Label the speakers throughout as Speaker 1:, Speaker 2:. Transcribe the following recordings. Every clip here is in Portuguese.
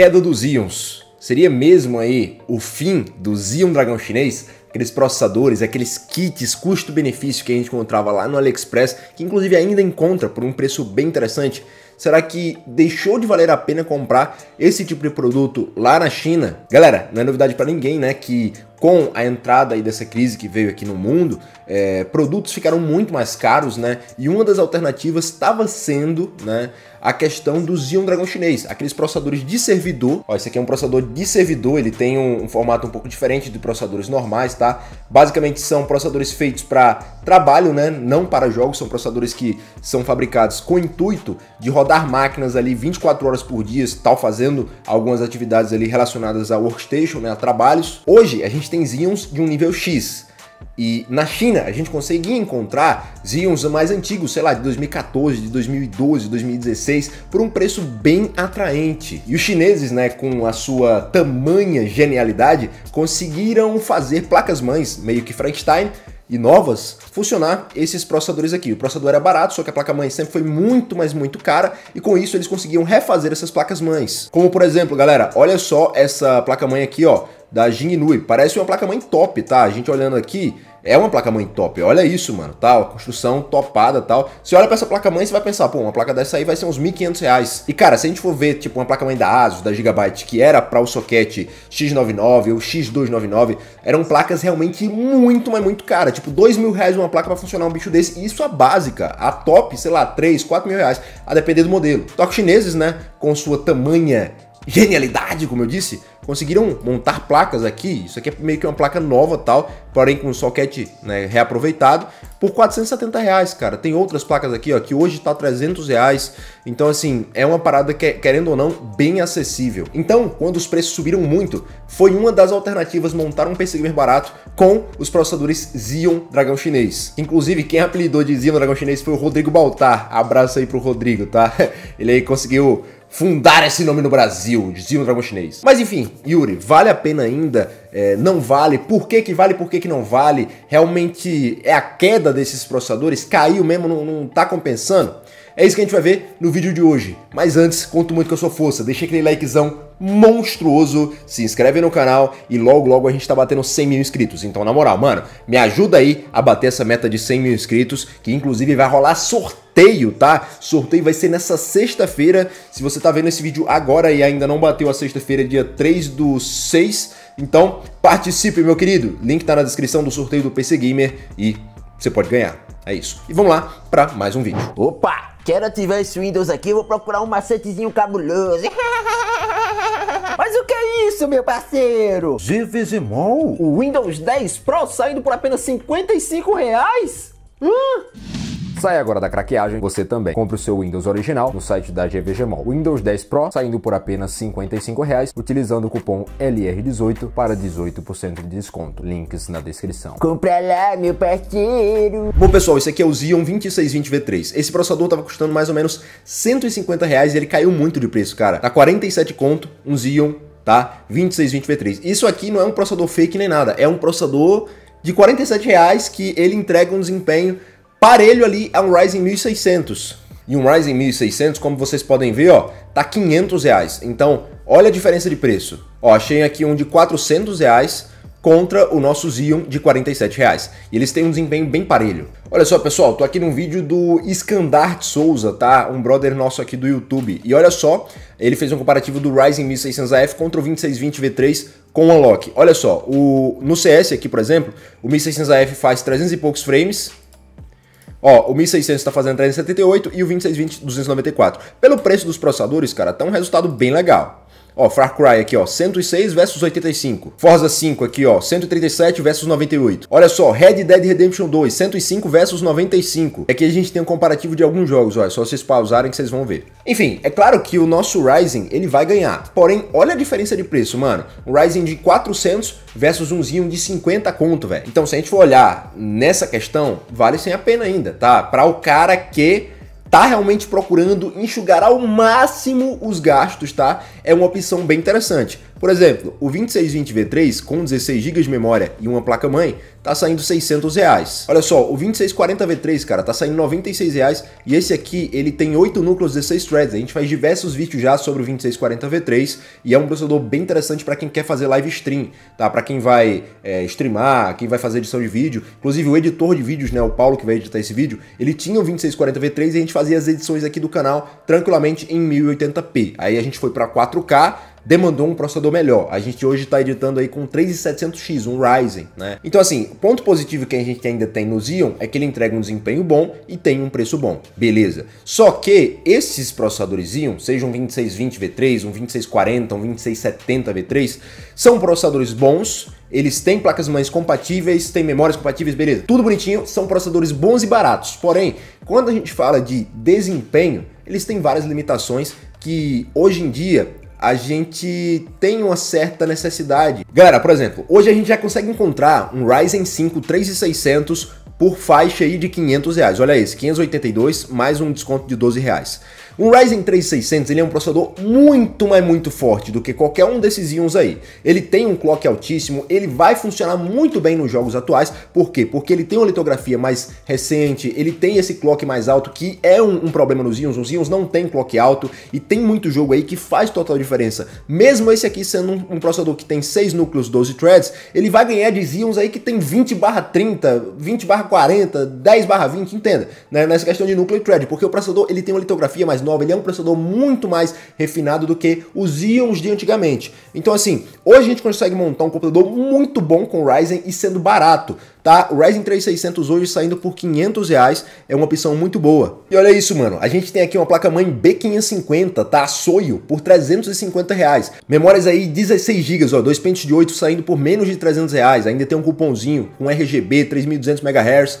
Speaker 1: queda dos íons. Seria mesmo aí o fim do Xeon Dragão Chinês? Aqueles processadores, aqueles kits custo-benefício que a gente encontrava lá no AliExpress, que inclusive ainda encontra por um preço bem interessante. Será que deixou de valer a pena comprar esse tipo de produto lá na China? Galera, não é novidade para ninguém, né, que com a entrada aí dessa crise que veio aqui no mundo, é, produtos ficaram muito mais caros, né? E uma das alternativas estava sendo, né, a questão do Xeon Dragão chinês, aqueles processadores de servidor. Ó, esse aqui é um processador de servidor, ele tem um, um formato um pouco diferente de processadores normais, tá? Basicamente são processadores feitos para trabalho, né? Não para jogos, são processadores que são fabricados com o intuito de rodar rodar máquinas ali 24 horas por dia, tal fazendo algumas atividades ali relacionadas a workstation, né, a trabalhos. Hoje a gente tem Xeons de um nível X, e na China a gente conseguia encontrar Xeons mais antigos, sei lá, de 2014, de 2012, 2016, por um preço bem atraente. E os chineses, né, com a sua tamanha genialidade, conseguiram fazer placas-mães meio que Frankenstein e novas, funcionar esses processadores aqui. O processador era barato, só que a placa-mãe sempre foi muito, mas muito cara, e com isso eles conseguiam refazer essas placas-mães. Como por exemplo, galera, olha só essa placa-mãe aqui, ó, da Jing Parece uma placa-mãe top, tá? A gente olhando aqui, é uma placa-mãe top, olha isso, mano, tal, construção topada, tal. Você olha para essa placa-mãe você vai pensar, pô, uma placa dessa aí vai ser uns 1.500 reais. E, cara, se a gente for ver, tipo, uma placa-mãe da ASUS, da Gigabyte, que era para o soquete X99 ou X299, eram placas realmente muito, mas muito caras. Tipo, 2 mil reais uma placa para funcionar um bicho desse. E isso a é básica, a top, sei lá, 3, 4 mil reais, a depender do modelo. Toque chineses, né, com sua tamanha genialidade, como eu disse, conseguiram montar placas aqui. Isso aqui é meio que uma placa nova tal, porém com soquete né, reaproveitado, por 470 reais, cara. Tem outras placas aqui, ó, que hoje tá 300 reais. Então, assim, é uma parada que, querendo ou não, bem acessível. Então, quando os preços subiram muito, foi uma das alternativas montar um PC gamer barato com os processadores Xeon Dragão Chinês. Inclusive, quem apelidou de Xeon Dragão Chinês foi o Rodrigo Baltar. Abraço aí pro Rodrigo, tá? Ele aí conseguiu fundar esse nome no Brasil, dizia o dragão chinês. Mas enfim, Yuri, vale a pena ainda é, não vale, por que, que vale, por que, que não vale, realmente é a queda desses processadores, caiu mesmo, não, não tá compensando? É isso que a gente vai ver no vídeo de hoje. Mas antes, conto muito com a sua força, deixa aquele likezão monstruoso, se inscreve no canal e logo logo a gente tá batendo 100 mil inscritos. Então, na moral, mano, me ajuda aí a bater essa meta de 100 mil inscritos, que inclusive vai rolar sorteio, tá? Sorteio vai ser nessa sexta-feira. Se você tá vendo esse vídeo agora e ainda não bateu a sexta-feira, dia 3 do 6 então, participe, meu querido. Link tá na descrição do sorteio do PC Gamer e você pode ganhar. É isso. E vamos lá para mais um vídeo. Opa, quero ativar esse Windows aqui, vou procurar um macetezinho cabuloso. Mas o que é isso, meu parceiro? Divisimol? O Windows 10 Pro saindo por apenas 55 reais? Hum? Sai agora da craqueagem, você também. Compre o seu Windows original no site da GVG Mall. Windows 10 Pro saindo por apenas R$ reais, utilizando o cupom LR18 para 18% de desconto. Links na descrição. Compra lá, meu parceiro! Bom, pessoal, esse aqui é o Xeon 2620V3. Esse processador estava custando mais ou menos R$ 150 reais, e ele caiu muito de preço, cara. Tá 47 conto, um Xeon, tá? 2620V3. Isso aqui não é um processador fake nem nada, é um processador de 47 reais que ele entrega um desempenho Parelho ali é um Ryzen 1600. E um Ryzen 1600, como vocês podem ver, ó, tá 500 reais. Então, olha a diferença de preço. Ó, achei aqui um de 400 reais contra o nosso Xeon de 47 reais. E eles têm um desempenho bem parelho. Olha só, pessoal, tô aqui num vídeo do Scandart Souza, tá? Um brother nosso aqui do YouTube. E olha só, ele fez um comparativo do Ryzen 1600AF contra o 2620 V3 com o Unlock. Olha só, o... no CS aqui, por exemplo, o 1600AF faz 300 e poucos frames, Ó, o 1600 está fazendo 378 e o 2620, 294. Pelo preço dos processadores, cara, tá um resultado bem legal. Ó, Far Cry aqui, ó, 106 versus 85. Forza 5 aqui, ó, 137 versus 98. Olha só, Red Dead Redemption 2, 105 versus 95. E Aqui é a gente tem um comparativo de alguns jogos, ó, é só vocês pausarem que vocês vão ver. Enfim, é claro que o nosso Ryzen, ele vai ganhar. Porém, olha a diferença de preço, mano. Um Ryzen de 400 versus umzinho de 50 conto, velho. Então, se a gente for olhar nessa questão, vale sem a pena ainda, tá? Para o cara que tá realmente procurando enxugar ao máximo os gastos, tá? É uma opção bem interessante. Por exemplo, o 2620V3 com 16 GB de memória e uma placa-mãe tá saindo 600 reais. Olha só, o 2640 V3, cara, tá saindo 96 reais e esse aqui, ele tem 8 núcleos, 16 threads. A gente faz diversos vídeos já sobre o 2640 V3 e é um processador bem interessante para quem quer fazer live stream, tá? Para quem vai é, streamar, quem vai fazer edição de vídeo. Inclusive, o editor de vídeos, né, o Paulo que vai editar esse vídeo, ele tinha o 2640 V3 e a gente fazia as edições aqui do canal tranquilamente em 1080p. Aí a gente foi para 4K, demandou um processador melhor. A gente hoje está editando aí com 3700X, um Ryzen, né? Então assim, ponto positivo que a gente ainda tem no Xeon é que ele entrega um desempenho bom e tem um preço bom, beleza. Só que esses processadores Xeon, seja um 2620 V3, um 2640, um 2670 V3, são processadores bons, eles têm placas mães compatíveis, têm memórias compatíveis, beleza. Tudo bonitinho, são processadores bons e baratos. Porém, quando a gente fala de desempenho, eles têm várias limitações que hoje em dia a gente tem uma certa necessidade. Galera, por exemplo, hoje a gente já consegue encontrar um Ryzen 5 3600 por faixa aí de 500 reais. Olha isso, 582 mais um desconto de 12 reais. O Ryzen 3600 ele é um processador muito, mas muito forte do que qualquer um desses íons aí. Ele tem um clock altíssimo, ele vai funcionar muito bem nos jogos atuais, por quê? Porque ele tem uma litografia mais recente, ele tem esse clock mais alto, que é um, um problema nos íons, os íons não tem clock alto, e tem muito jogo aí que faz total diferença. Mesmo esse aqui sendo um, um processador que tem 6 núcleos, 12 threads, ele vai ganhar de íons aí que tem 20 barra 30, 20 barra 40, 10 barra 20, entenda, né? nessa questão de núcleo e thread, porque o processador ele tem uma litografia mais nova, ele é um processador muito mais refinado do que os de antigamente. Então assim, hoje a gente consegue montar um computador muito bom com Ryzen e sendo barato, tá? O Ryzen 3600 hoje saindo por 500 reais é uma opção muito boa. E olha isso, mano, a gente tem aqui uma placa-mãe B550, tá? Soio, por 350 reais. Memórias aí 16 GB, ó, dois pentes de 8 saindo por menos de 300 reais. Ainda tem um cupomzinho com um RGB 3200 MHz.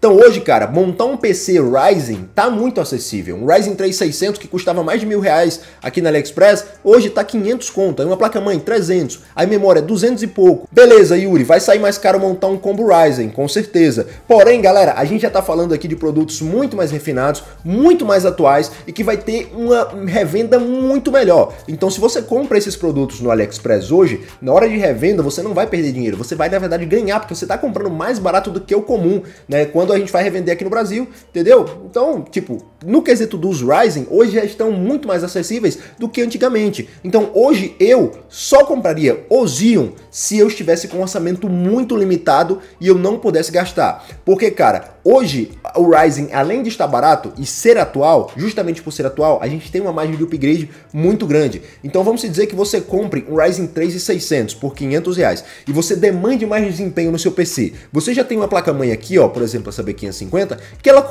Speaker 1: Então hoje, cara, montar um PC Ryzen tá muito acessível. Um Ryzen 3600 que custava mais de mil reais aqui na AliExpress, hoje tá 500 conto. Aí uma placa-mãe 300, aí memória 200 e pouco. Beleza, Yuri, vai sair mais caro montar um combo Ryzen, com certeza. Porém, galera, a gente já tá falando aqui de produtos muito mais refinados, muito mais atuais e que vai ter uma revenda muito melhor. Então se você compra esses produtos no AliExpress hoje, na hora de revenda você não vai perder dinheiro, você vai na verdade ganhar, porque você tá comprando mais barato do que o comum, né? Quando quando a gente vai revender aqui no Brasil, entendeu? Então, tipo, no quesito dos Ryzen, hoje já estão muito mais acessíveis do que antigamente. Então hoje eu só compraria o Xeon se eu estivesse com um orçamento muito limitado e eu não pudesse gastar. Porque, cara, hoje o Ryzen, além de estar barato e ser atual, justamente por ser atual, a gente tem uma margem de upgrade muito grande. Então vamos dizer que você compre um Ryzen 3 600 por 500 reais e você demande mais desempenho no seu PC. Você já tem uma placa-mãe aqui, ó, por exemplo, essa B550, que ela,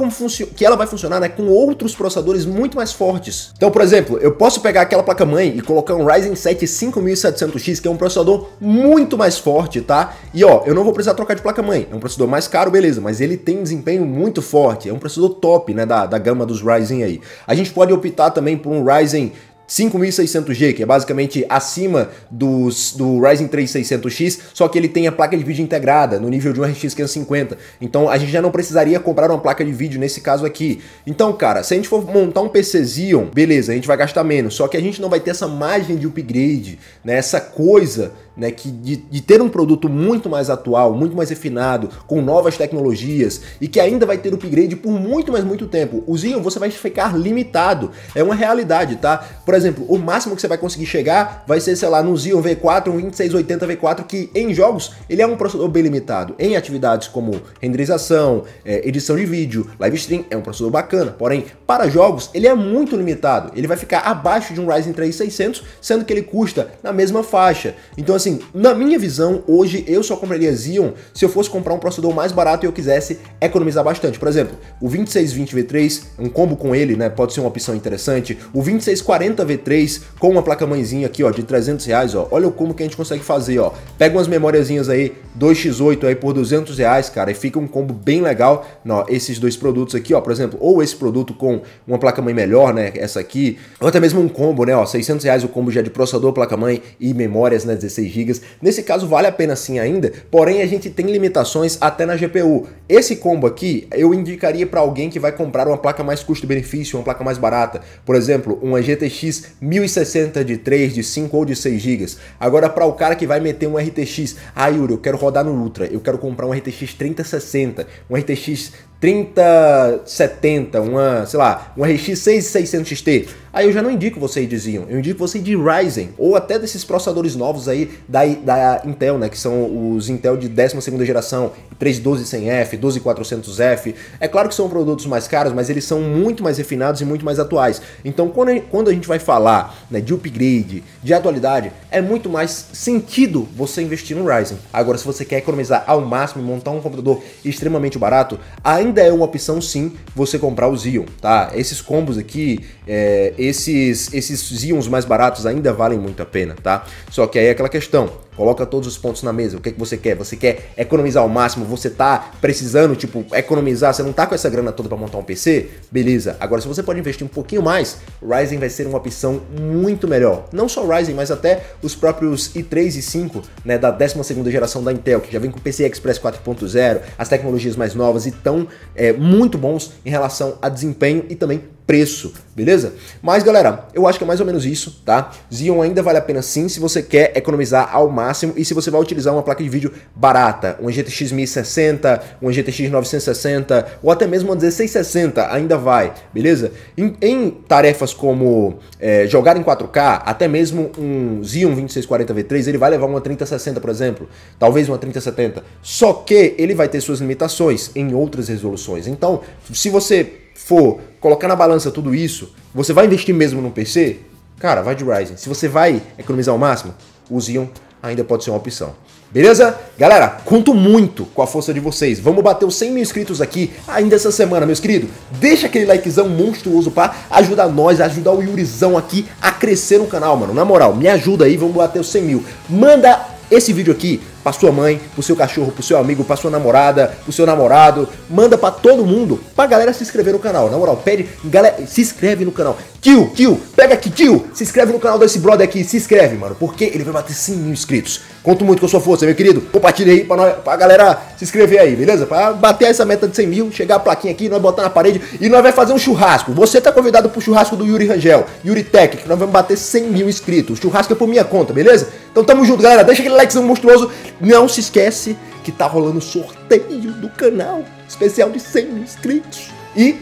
Speaker 1: que ela vai funcionar né, com outros processadores muito mais fortes. Então, por exemplo, eu posso pegar aquela placa-mãe e colocar um Ryzen 7 5700X, que é um processador muito mais forte, tá? E ó, eu não vou precisar trocar de placa-mãe, é um processador mais caro, beleza, mas ele tem um desempenho muito forte, é um processador top, né, da, da gama dos Ryzen aí. A gente pode optar também por um Ryzen 5600G, que é basicamente acima dos, do Ryzen 3 600X, só que ele tem a placa de vídeo integrada no nível de um RX 550. Então a gente já não precisaria comprar uma placa de vídeo nesse caso aqui. Então, cara, se a gente for montar um PC Xeon, beleza, a gente vai gastar menos, só que a gente não vai ter essa margem de upgrade, né? Essa coisa né, que de, de, ter um produto muito mais atual, muito mais refinado, com novas tecnologias e que ainda vai ter upgrade por muito mais muito tempo. O Xeon você vai ficar limitado, é uma realidade, tá? Por exemplo, o máximo que você vai conseguir chegar vai ser, sei lá, no Xeon V4, um 2680 V4, que em jogos ele é um processador bem limitado. Em atividades como renderização, é, edição de vídeo, live stream, é um processador bacana. Porém, para jogos ele é muito limitado, ele vai ficar abaixo de um Ryzen 3 600, sendo que ele custa na mesma faixa. Então assim, assim, na minha visão, hoje eu só compraria Xeon se eu fosse comprar um processador mais barato e eu quisesse economizar bastante. Por exemplo, o 2620 V3, um combo com ele, né, pode ser uma opção interessante. O 2640 V3 com uma placa mãezinha aqui, ó, de 300 reais, ó. Olha o como que a gente consegue fazer, ó. Pega umas memóriazinhas aí, 2x8 aí por 200 reais, cara, e fica um combo bem legal. Não, esses dois produtos aqui, ó, por exemplo, ou esse produto com uma placa mãe melhor, né, essa aqui, ou até mesmo um combo, né, ó, 600 reais o combo já de processador, placa mãe e memórias, né, 16 GB GB. Nesse caso vale a pena sim ainda, porém a gente tem limitações até na GPU. Esse combo aqui eu indicaria para alguém que vai comprar uma placa mais custo-benefício, uma placa mais barata. Por exemplo, uma GTX 1060 de 3, de 5 ou de 6 GB. Agora para o cara que vai meter um RTX, ah Yuri, eu quero rodar no Ultra, eu quero comprar um RTX 3060, um RTX 3070, uma, sei lá, um RX 6600 XT. Aí eu já não indico você ir de Xeon, eu indico você ir de Ryzen, ou até desses processadores novos aí da, da Intel, né? Que são os Intel de 12ª geração, 31200F, 12400F. É claro que são produtos mais caros, mas eles são muito mais refinados e muito mais atuais. Então quando a, quando a gente vai falar né, de upgrade, de atualidade, é muito mais sentido você investir no Ryzen. Agora, se você quer economizar ao máximo e montar um computador extremamente barato, ainda é uma opção sim você comprar o Xeon, tá? Esses combos aqui, é, esses, esses Xeons mais baratos ainda valem muito a pena, tá? Só que aí é aquela questão, coloca todos os pontos na mesa, o que, é que você quer? Você quer economizar ao máximo? Você tá precisando, tipo, economizar, você não tá com essa grana toda para montar um PC? Beleza. Agora, se você pode investir um pouquinho mais, Ryzen vai ser uma opção muito melhor. Não só Ryzen, mas até os próprios i3 e i 5, né, da 12ª geração da Intel, que já vem com PC Express 4.0, as tecnologias mais novas e tão é, muito bons em relação a desempenho e também preço, beleza? Mas galera, eu acho que é mais ou menos isso, tá? Xeon ainda vale a pena sim se você quer economizar ao máximo e se você vai utilizar uma placa de vídeo barata, uma GTX 1060, uma GTX 960 ou até mesmo uma 1660 ainda vai, beleza? Em, em tarefas como é, jogar em 4K, até mesmo um Xeon 2640 V3, ele vai levar uma 3060, por exemplo, talvez uma 3070, só que ele vai ter suas limitações em outras resoluções. Então, se você for colocar na balança tudo isso, você vai investir mesmo no PC? Cara, vai de Ryzen. Se você vai economizar o máximo, o Xeon ainda pode ser uma opção. Beleza? Galera, conto muito com a força de vocês. Vamos bater os 100 mil inscritos aqui ainda essa semana, meus queridos. Deixa aquele likezão monstruoso para ajudar nós, ajudar o Yurizão aqui a crescer no canal, mano. Na moral, me ajuda aí, vamos bater os 100 mil. Manda esse vídeo aqui pra sua mãe, pro seu cachorro, pro seu amigo, pra sua namorada, pro seu namorado. Manda pra todo mundo, pra galera se inscrever no canal. Na moral, pede, galera, se inscreve no canal. Tio, tio, pega aqui, tio, se inscreve no canal desse brother aqui, se inscreve, mano, porque ele vai bater 100 mil inscritos. Conto muito com a sua força, meu querido. Compartilha aí pra, nós, pra galera se inscrever aí, beleza? Pra bater essa meta de 100 mil, chegar a plaquinha aqui, nós botar na parede e nós vai fazer um churrasco. Você tá convidado pro churrasco do Yuri Rangel, Yuri Tech, que nós vamos bater 100 mil inscritos. O churrasco é por minha conta, beleza? Então tamo junto, galera. Deixa aquele likezão monstruoso. Não se esquece que tá rolando sorteio do canal especial de 100 mil inscritos. E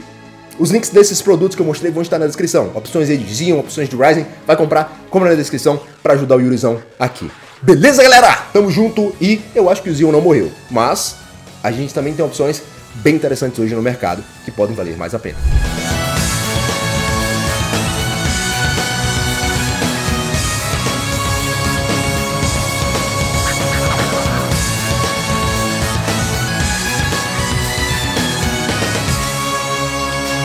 Speaker 1: os links desses produtos que eu mostrei vão estar na descrição. Opções de Zion, opções de Ryzen. Vai comprar, compra na descrição para ajudar o Yurizão aqui. Beleza, galera? Tamo junto e eu acho que o Zion não morreu, mas a gente também tem opções bem interessantes hoje no mercado que podem valer mais a pena.